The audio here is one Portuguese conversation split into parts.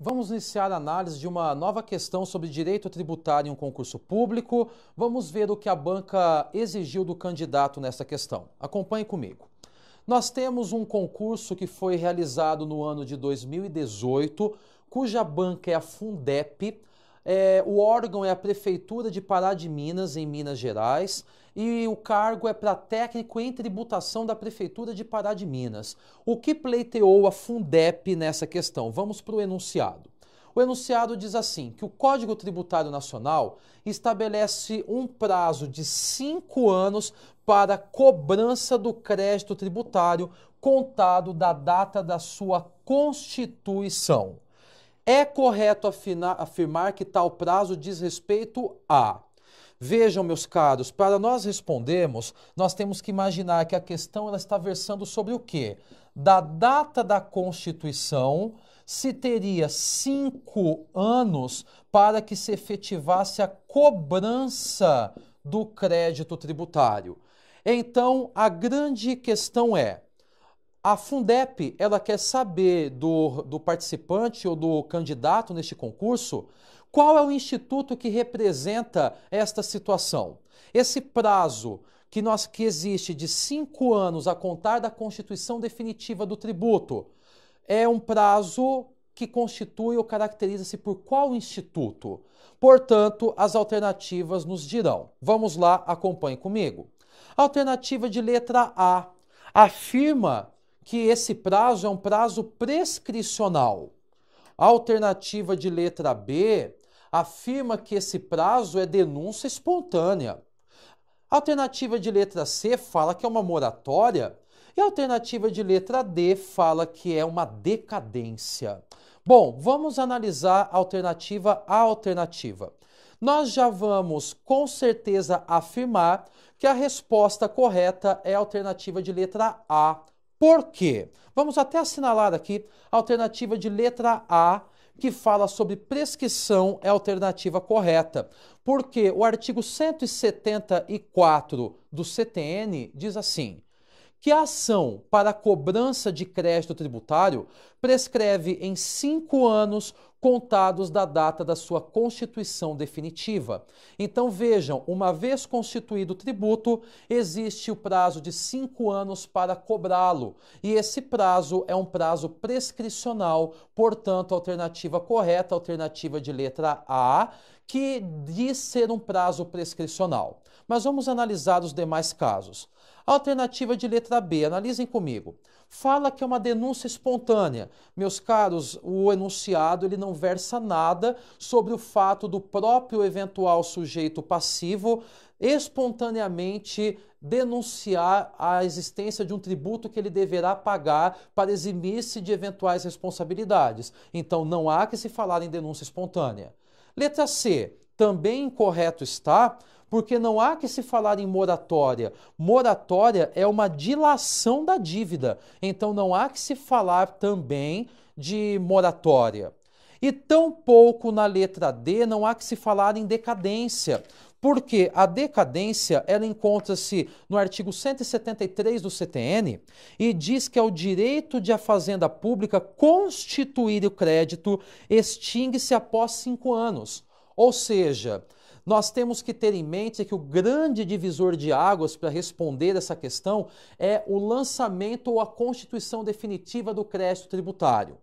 Vamos iniciar a análise de uma nova questão sobre direito tributário em um concurso público. Vamos ver o que a banca exigiu do candidato nessa questão. Acompanhe comigo. Nós temos um concurso que foi realizado no ano de 2018, cuja banca é a Fundep, é, o órgão é a Prefeitura de Pará de Minas, em Minas Gerais, e o cargo é para técnico em tributação da Prefeitura de Pará de Minas. O que pleiteou a Fundep nessa questão? Vamos para o enunciado. O enunciado diz assim: que o Código Tributário Nacional estabelece um prazo de cinco anos para cobrança do crédito tributário contado da data da sua constituição. É correto afirmar que tal prazo diz respeito a. Vejam, meus caros, para nós respondermos, nós temos que imaginar que a questão ela está versando sobre o quê? Da data da Constituição, se teria cinco anos para que se efetivasse a cobrança do crédito tributário. Então, a grande questão é: a Fundep, ela quer saber do, do participante ou do candidato neste concurso qual é o instituto que representa esta situação. Esse prazo que, nós, que existe de cinco anos a contar da constituição definitiva do tributo é um prazo que constitui ou caracteriza-se por qual instituto? Portanto, as alternativas nos dirão. Vamos lá, acompanhe comigo. Alternativa de letra A afirma que esse prazo é um prazo prescricional. A alternativa de letra B afirma que esse prazo é denúncia espontânea. A alternativa de letra C fala que é uma moratória e a alternativa de letra D fala que é uma decadência. Bom, vamos analisar alternativa a alternativa. Nós já vamos com certeza afirmar que a resposta correta é a alternativa de letra A, por quê? Vamos até assinalar aqui a alternativa de letra A, que fala sobre prescrição, é a alternativa correta, porque o artigo 174 do CTN diz assim: que a ação para cobrança de crédito tributário prescreve em cinco anos contados da data da sua constituição definitiva. Então vejam, uma vez constituído o tributo, existe o prazo de cinco anos para cobrá-lo, e esse prazo é um prazo prescricional, portanto, a alternativa correta, a alternativa de letra A, que diz ser um prazo prescricional. Mas vamos analisar os demais casos. A alternativa de letra B, analisem comigo fala que é uma denúncia espontânea. Meus caros, o enunciado ele não versa nada sobre o fato do próprio eventual sujeito passivo espontaneamente denunciar a existência de um tributo que ele deverá pagar para eximir-se de eventuais responsabilidades. Então não há que se falar em denúncia espontânea. Letra C. Também incorreto está porque não há que se falar em moratória. Moratória é uma dilação da dívida, então não há que se falar também de moratória. E tampouco na letra D não há que se falar em decadência, porque a decadência ela encontra-se no artigo 173 do CTN e diz que é o direito de a fazenda pública constituir o crédito extingue-se após cinco anos. Ou seja, nós temos que ter em mente que o grande divisor de águas para responder essa questão é o lançamento ou a constituição definitiva do crédito tributário.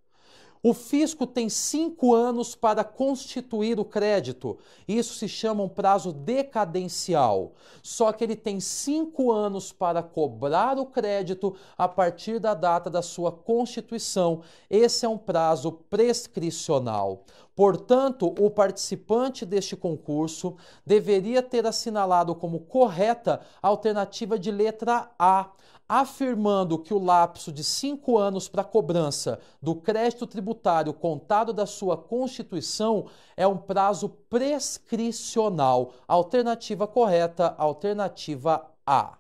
O fisco tem cinco anos para constituir o crédito. Isso se chama um prazo decadencial. Só que ele tem cinco anos para cobrar o crédito a partir da data da sua constituição. Esse é um prazo prescricional. Portanto, o participante deste concurso deveria ter assinalado como correta a alternativa de letra A, afirmando que o lapso de cinco anos para cobrança do crédito tributário tributário contado da sua constituição é um prazo prescricional. Alternativa correta, alternativa A.